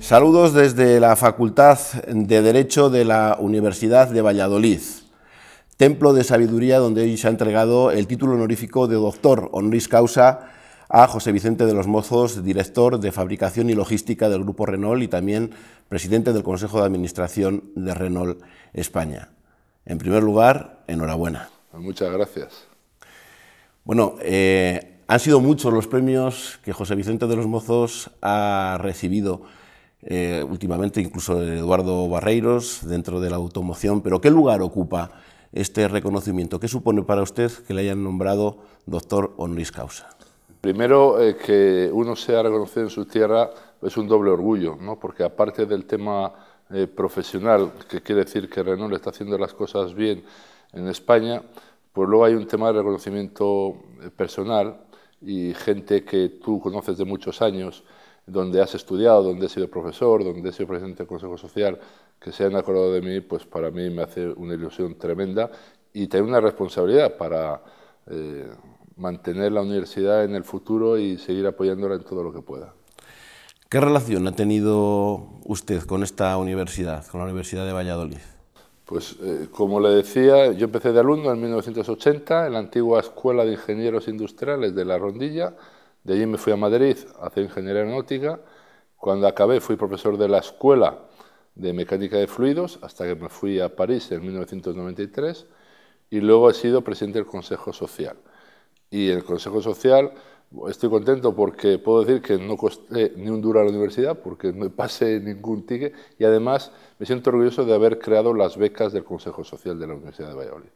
Saludos desde la Facultad de Derecho de la Universidad de Valladolid, templo de sabiduría donde hoy se ha entregado el título honorífico de doctor honoris causa a José Vicente de los Mozos, director de Fabricación y Logística del Grupo Renault y también presidente del Consejo de Administración de Renault España. En primer lugar, enhorabuena. Muchas gracias. Bueno, eh, han sido muchos los premios que José Vicente de los Mozos ha recibido eh, últimamente, incluso Eduardo Barreiros, dentro de la automoción, pero ¿qué lugar ocupa este reconocimiento? ¿Qué supone para usted que le hayan nombrado doctor honoris causa? Primero, eh, que uno sea reconocido en su tierra es un doble orgullo, ¿no? porque aparte del tema eh, profesional, que quiere decir que Renault está haciendo las cosas bien en España, pues luego hay un tema de reconocimiento eh, personal y gente que tú conoces de muchos años, donde has estudiado, donde has sido profesor, donde has sido presidente del Consejo Social, que se han acordado de mí, pues para mí me hace una ilusión tremenda y tengo una responsabilidad para eh, mantener la universidad en el futuro y seguir apoyándola en todo lo que pueda. ¿Qué relación ha tenido usted con esta universidad, con la Universidad de Valladolid? Pues eh, como le decía, yo empecé de alumno en 1980 en la antigua Escuela de Ingenieros Industriales de La Rondilla. De allí me fui a Madrid a hacer ingeniería aeronáutica. Cuando acabé fui profesor de la Escuela de Mecánica de Fluidos hasta que me fui a París en 1993 y luego he sido presidente del Consejo Social. Y el Consejo Social estoy contento porque puedo decir que no costé ni un duro a la universidad, porque no pasé ningún ticket y además me siento orgulloso de haber creado las becas del Consejo Social de la Universidad de Valladolid.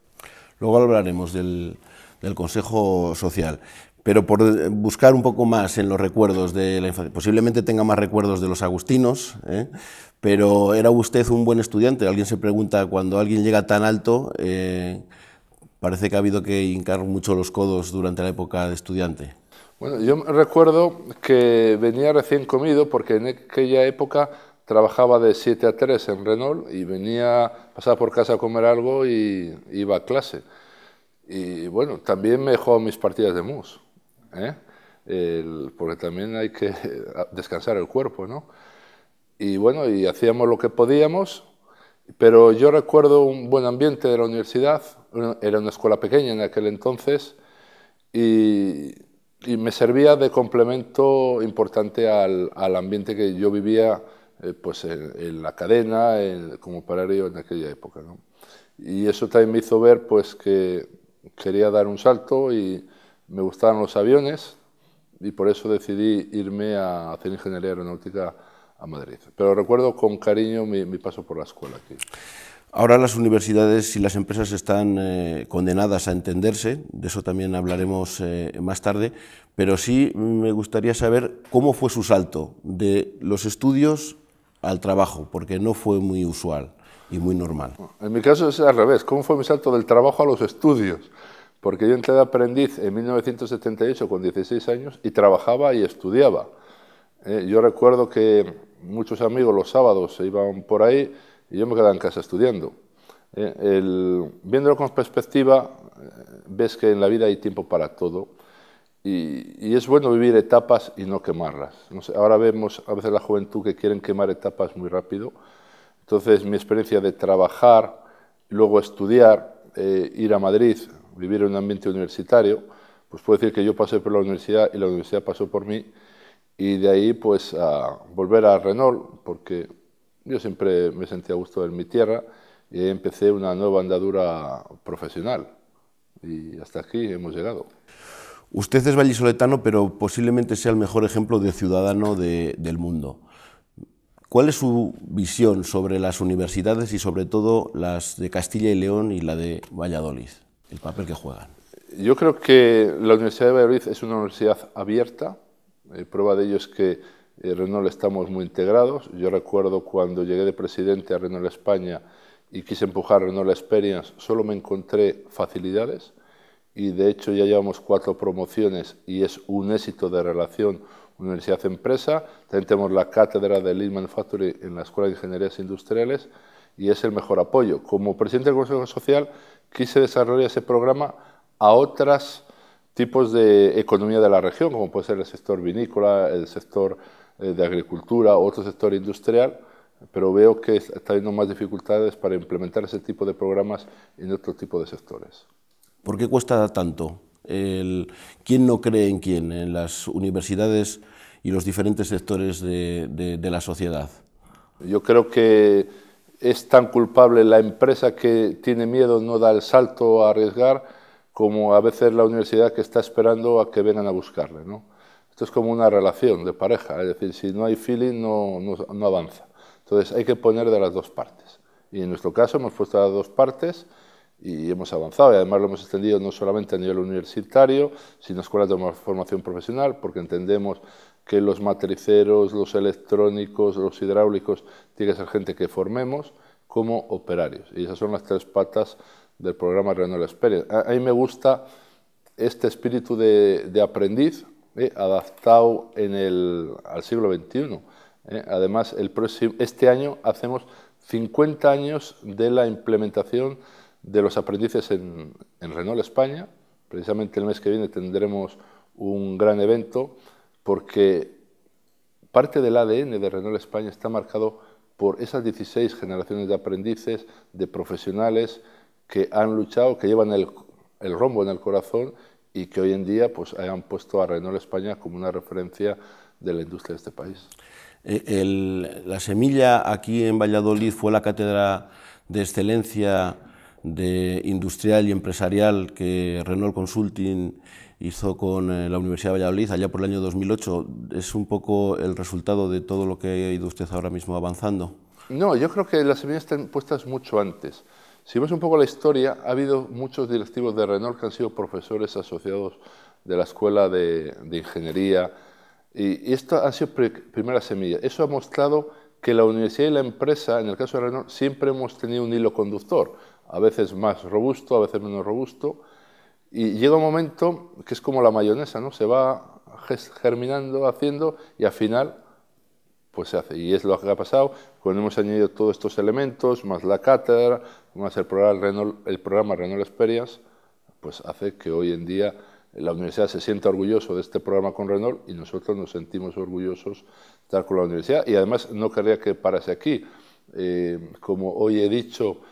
Luego hablaremos del, Consejo Social, pero por buscar un poco más en los recuerdos de la infancia, posiblemente tenga más recuerdos de los agustinos, ¿eh? pero era usted un buen estudiante. Alguien se pregunta, cuando alguien llega tan alto, eh, parece que ha habido que hincar mucho los codos durante la época de estudiante. Bueno, yo recuerdo que venía recién comido porque en aquella época trabajaba de 7 a 3 en Renault y venía, pasaba por casa a comer algo y iba a clase. Y bueno, también me dejó mis partidas de mus, ¿eh? porque también hay que eh, descansar el cuerpo, ¿no? Y bueno, y hacíamos lo que podíamos pero yo recuerdo un buen ambiente de la universidad, era una escuela pequeña en aquel entonces, y, me servía de complemento importante al, ambiente que yo vivía eh, pues en, la cadena, como operario en aquella época. Y eso también me hizo ver pues, que quería dar un salto y me gustaban los aviones, y por eso decidí irme a hacer ingeniería aeronáutica a Madrid. Pero recuerdo con cariño mi, paso por la escuela aquí. Ahora las universidades y las empresas están eh, condenadas a entenderse, de eso también hablaremos eh, más tarde, pero sí me gustaría saber cómo fue su salto de los estudios al trabajo, porque no fue muy usual y muy normal. En mi caso es al revés, ¿cómo fue mi salto del trabajo a los estudios? Porque yo entré de aprendiz en 1978 con 16 años y trabajaba y estudiaba. Eh, yo recuerdo que muchos amigos los sábados se iban por ahí y yo me quedaba en casa estudiando. Eh, viéndolo con perspectiva, eh, ves que en la vida hay tiempo para todo y, es bueno vivir etapas y no quemarlas. ahora vemos a veces la juventud que quieren quemar etapas muy rápido. Entonces mi experiencia de trabajar, luego estudiar, ir a Madrid, vivir en un ambiente universitario, pues puedo decir que yo pasé por la universidad y la universidad pasó por mí y de ahí pues a volver a Renault, porque yo siempre me sentí a gusto en mi tierra y empecé una nueva andadura profesional. Y hasta aquí hemos llegado. Usted es vallisoletano, pero posiblemente sea el mejor ejemplo de ciudadano del mundo. ¿Cuál es su visión sobre las universidades y sobre todo las de Castilla y León y la de Valladolid? El papel que juegan. Yo creo que la Universidad de Valladolid es una universidad abierta, eh, prueba de ello es que en eh, Renault estamos muy integrados. Yo recuerdo cuando llegué de presidente a Renault España y quise empujar Renault Experience, solo me encontré facilidades y de hecho ya llevamos cuatro promociones y es un éxito de relación universidad-empresa. También tenemos la cátedra de Lean Manufacturing en la Escuela de Ingenierías Industriales y es el mejor apoyo. Como presidente del Consejo Social quise desarrollar ese programa a otras tipos de economía de la región, como puede ser el sector vinícola, el sector eh, de agricultura, otro sector industrial, pero veo que está habiendo más dificultades para implementar ese tipo de programas en otro tipo de sectores. ¿Por qué cuesta tanto? ¿Quién no cree en quién en las universidades y los diferentes sectores de, de la sociedad? Yo creo que es tan culpable la empresa que tiene miedo, no da el salto a arriesgar, como a veces la universidad que está esperando a que vengan a buscarle. ¿no? Esto es como una relación de pareja, es decir, si no hay feeling no, no, avanza. Entonces hay que poner de las dos partes. Y en nuestro caso hemos puesto de las dos partes y hemos avanzado y además lo hemos extendido no solamente a nivel universitario, sino a escuelas de formación profesional, porque entendemos que los matriceros, los electrónicos, los hidráulicos, tiene que ser gente que formemos como operarios. Y esas son las tres patas del programa Renault Experience. A, mí me gusta este espíritu de, aprendiz eh, adaptado el, al siglo XXI. Eh. Además, este año hacemos 50 años de la implementación de los aprendices en, en Renault España. Precisamente el mes que viene tendremos un gran evento porque parte del ADN de Renault España está marcado por esas 16 generaciones de aprendices, de profesionales, que han luchado, que llevan el, el rombo en el corazón y que hoy en día pues, hayan puesto a Renault España como una referencia de la industria de este país. Eh, la semilla aquí en Valladolid fue la cátedra de excelencia de industrial y empresarial que Renault Consulting hizo con eh, la Universidad de Valladolid allá por el año 2008. ¿Es un poco el resultado de todo lo que ha ido usted ahora mismo avanzando? No, yo creo que las semillas están puestas mucho antes. Si vemos un poco la historia, ha habido muchos directivos de Renault que han sido profesores asociados de la Escuela de, Ingeniería, y, y esto ha sido primera semilla. Eso ha mostrado que la universidad y la empresa, en el caso de Renault, siempre hemos tenido un hilo conductor, a veces más robusto, a veces menos robusto, y llega un momento que es como la mayonesa, ¿no? Se va germinando, haciendo, y al final pues se hace. Y es lo que ha pasado cuando hemos añadido todos estos elementos, más la cátedra, más el programa Renault, el programa Renault Experience, pues hace que hoy en día la universidad se sienta orgulloso de este programa con Renault y nosotros nos sentimos orgullosos de estar con la universidad. Y además no querría que parase aquí. Eh, como hoy he dicho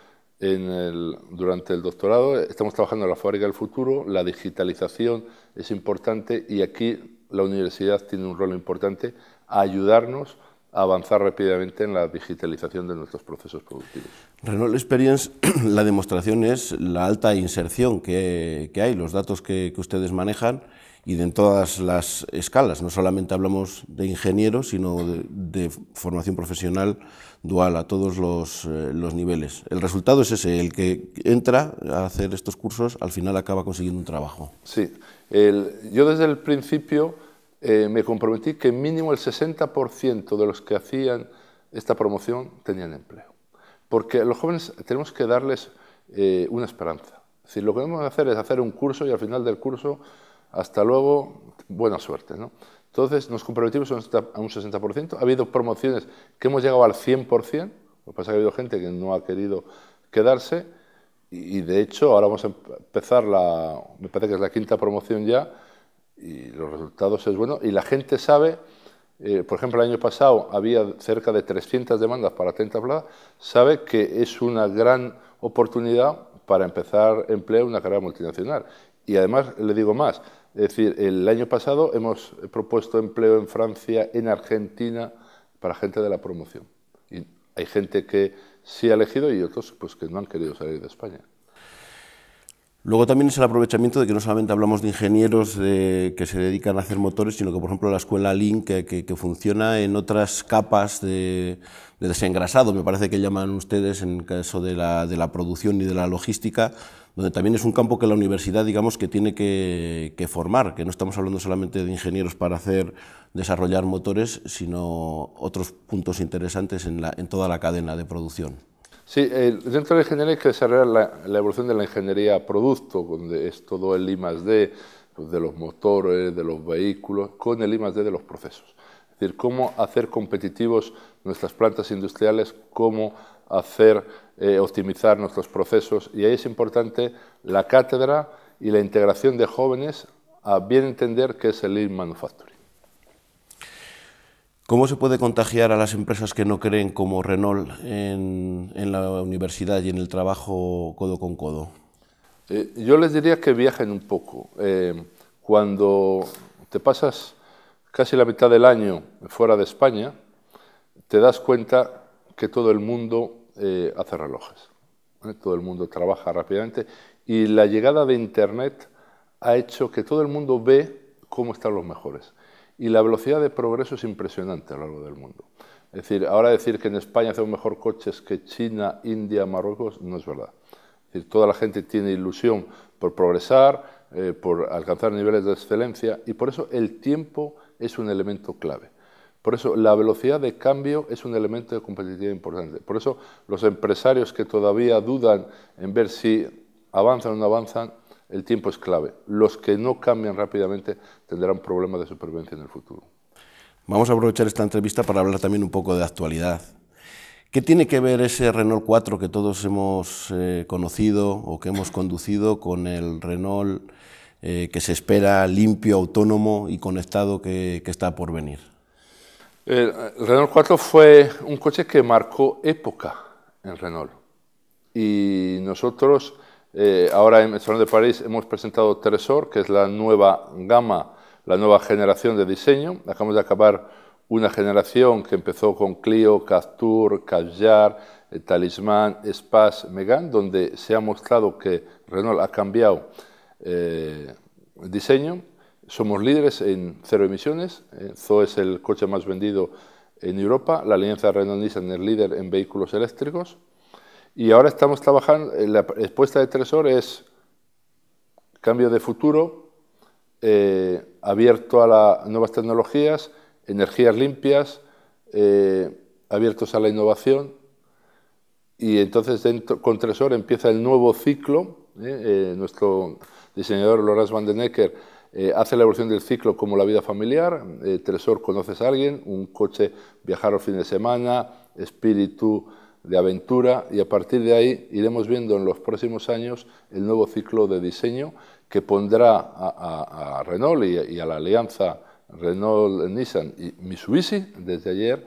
en el, durante el doctorado, estamos trabajando en la fábrica del futuro, la digitalización es importante y aquí la universidad tiene un rol importante a ayudarnos avanzar rápidamente en la digitalización de nuestros procesos productivos. Renault Experience, la demostración es la alta inserción que, hay, los datos que, ustedes manejan y de en todas las escalas. No solamente hablamos de ingenieros, sino de, formación profesional dual a todos eh, los, niveles. El resultado es ese, el que entra a hacer estos cursos al final acaba consiguiendo un trabajo. Sí, yo desde el principio eh, me comprometí que mínimo el 60% de los que hacían esta promoción tenían empleo. Porque los jóvenes tenemos que darles eh, una esperanza. Es decir, lo que vamos a hacer es hacer un curso y al final del curso, hasta luego, buena suerte. Entonces nos comprometimos a un 60%. Ha habido promociones que hemos llegado al 100%, lo pasa que ha habido gente que no ha querido quedarse y de hecho ahora vamos a empezar la, me parece que es la quinta promoción ya, y los resultados es bueno. Y la gente sabe, eh, por ejemplo, el año pasado había cerca de 300 demandas para Tenta sabe que es una gran oportunidad para empezar empleo en una carrera multinacional. Y además, le digo más, es decir, el año pasado hemos propuesto empleo en Francia, en Argentina, para gente de la promoción. Y hay gente que sí ha elegido y otros pues, que no han querido salir de España. Luego también es el aprovechamiento de que no solamente hablamos de ingenieros que se dedican a hacer motores, sino que, por ejemplo, la escuela Link que, funciona en otras capas de, desengrasado, me parece que llaman ustedes en caso de la, producción y de la logística, donde también es un campo que la universidad, digamos, que tiene que, formar, que no estamos hablando solamente de ingenieros para hacer, desarrollar motores, sino otros puntos interesantes en toda la cadena de producción. Sí, eh, dentro de la ingeniería hay que desarrollar la, evolución de la ingeniería producto, donde es todo el I más D pues, de los motores, de los vehículos, con el I más D de los procesos. Es decir, cómo hacer competitivos nuestras plantas industriales, cómo hacer eh, optimizar nuestros procesos. Y ahí es importante la cátedra y la integración de jóvenes a bien entender qué es el I Manufacturing. ¿Cómo se puede contagiar a las empresas que no creen como Renault en, la universidad y en el trabajo codo con codo? Eh, yo les diría que viajen un poco. Eh, cuando te pasas casi la mitad del año fuera de España, te das cuenta que todo el mundo eh, hace relojes. Todo el mundo trabaja rápidamente y la llegada de Internet ha hecho que todo el mundo ve cómo están los mejores y la velocidad de progreso es impresionante a lo largo del mundo. Es decir, ahora decir que en España hacemos mejor coches que China, India, Marruecos, no es verdad. Es toda la gente tiene ilusión por progresar, eh, por alcanzar niveles de excelencia y por eso el tiempo es un elemento clave. Por eso la velocidad de cambio es un elemento de competitividad importante. Por eso los empresarios que todavía dudan en ver si avanzan o no avanzan, el tiempo es clave. Los que no cambian rápidamente tendrán problemas de supervivencia en el futuro. Vamos a aprovechar esta entrevista para hablar también un poco de actualidad. ¿Qué tiene que ver ese Renault 4 que todos hemos eh, conocido o que hemos conducido con el Renault eh, que se espera limpio, autónomo y conectado que, que está por venir? El Renault 4 fue un coche que marcó época en Renault. Y nosotros eh, ahora en el Salón de París hemos presentado Tresor, que es la nueva gama, la nueva generación de diseño. Acabamos de acabar una generación que empezó con Clio, Captur, Cajar, eh, Talismán, Espace, Megan, donde se ha mostrado que Renault ha cambiado el eh, diseño. Somos líderes en cero emisiones. Zoe es el coche más vendido en Europa. La alianza Renault-Nissan es líder en vehículos eléctricos. Y ahora estamos trabajando, eh, la respuesta de Tresor es cambio de futuro, eh, abierto a las nuevas tecnologías, energías limpias, eh, abiertos a la innovación. Y entonces con Tresor empieza el nuevo ciclo. nuestro diseñador Lorenz van den Ecker hace la evolución del ciclo como la vida familiar. Tresor conoces a alguien, un coche, viajar los fines de semana, espíritu, de aventura y a partir de ahí iremos viendo en los próximos años el nuevo ciclo de diseño que pondrá a, Renault y, a la alianza Renault-Nissan y Mitsubishi desde ayer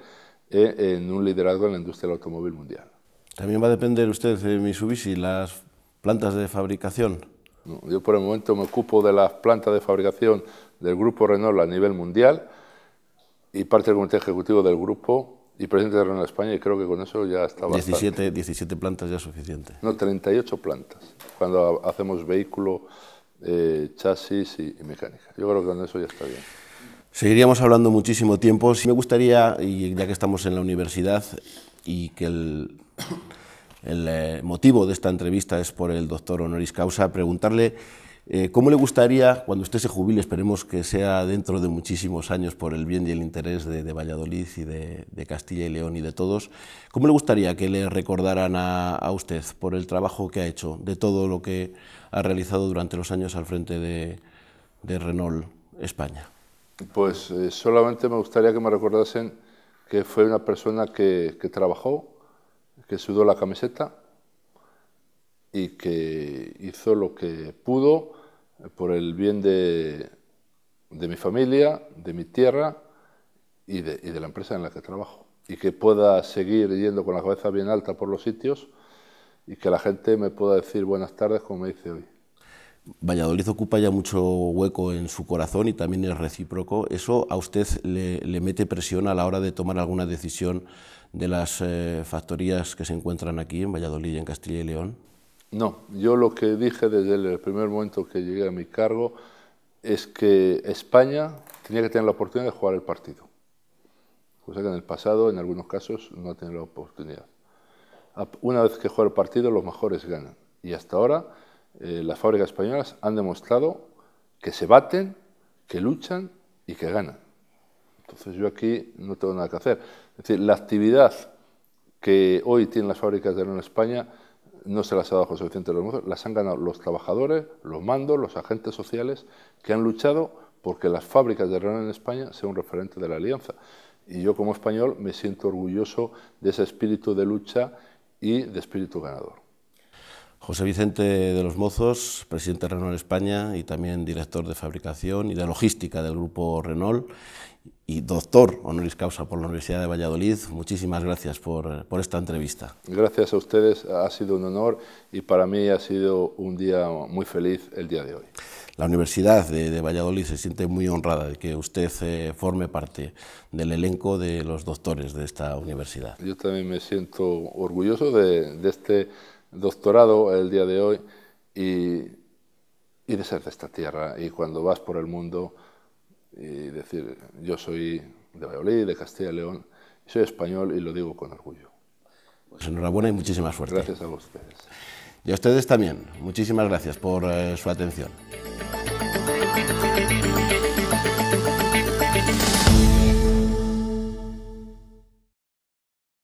eh, en un liderazgo en la industria del automóvil mundial. También va a depender usted de Mitsubishi, las plantas de fabricación. yo por el momento me ocupo de las plantas de fabricación del grupo Renault a nivel mundial y parte del comité ejecutivo del grupo y presidente de de España y creo que con eso ya está 17, 17 plantas ya es suficiente. No, 38 plantas, cuando hacemos vehículo, eh, chasis y, mecánica. Yo creo que con eso ya está bien. Seguiríamos hablando muchísimo tiempo. si me gustaría, y ya que estamos en la universidad y que el, el eh, motivo de esta entrevista es por el doctor honoris causa, preguntarle eh, ¿Cómo le gustaría, cuando usted se jubile, esperemos que sea dentro de muchísimos años por el bien y el interés de, Valladolid y de, Castilla y León y de todos, ¿cómo le gustaría que le recordaran a, usted por el trabajo que ha hecho, de todo lo que ha realizado durante los años al frente de, Renault España? Pues eh, solamente me gustaría que me recordasen que fue una persona que, que trabajó, que sudó la camiseta, y que hizo lo que pudo por el bien de, mi familia, de mi tierra y de, la empresa en la que trabajo. Y que pueda seguir yendo con la cabeza bien alta por los sitios y que la gente me pueda decir buenas tardes como me dice hoy. Valladolid ocupa ya mucho hueco en su corazón y también es recíproco. ¿Eso a usted le, mete presión a la hora de tomar alguna decisión de las eh, factorías que se encuentran aquí en Valladolid y en Castilla y León? No, yo lo que dije desde el primer momento que llegué a mi cargo es que España tenía que tener la oportunidad de jugar el partido, cosa que en el pasado, en algunos casos, no ha tenido la oportunidad. Una vez que juega el partido, los mejores ganan. Y hasta ahora, eh, las fábricas españolas han demostrado que se baten, que luchan y que ganan. Entonces yo aquí no tengo nada que hacer. Es decir, la actividad que hoy tienen las fábricas de en España no se las ha dado José Vicente Mozos, las han ganado los trabajadores, los mandos, los agentes sociales que han luchado porque las fábricas de Renault en España sean un referente de la alianza. Y yo como español me siento orgulloso de ese espíritu de lucha y de espíritu ganador. José Vicente de los Mozos, presidente de Renault España y también director de fabricación y de logística del grupo Renault y doctor honoris causa por la Universidad de Valladolid. Muchísimas gracias por, esta entrevista. Gracias a ustedes, ha sido un honor y para mí ha sido un día muy feliz el día de hoy. La Universidad de, Valladolid se siente muy honrada de que usted eh, forme parte del elenco de los doctores de esta universidad. Yo también me siento orgulloso de, de este doctorado el día de hoy y, y de ser de esta tierra. Y cuando vas por el mundo y decir, yo soy de Valladolid, de Castilla y León, soy español y lo digo con orgullo. Pues enhorabuena y muchísimas fuerzas. Gracias a ustedes. Y a ustedes también. Muchísimas gracias por eh, su atención.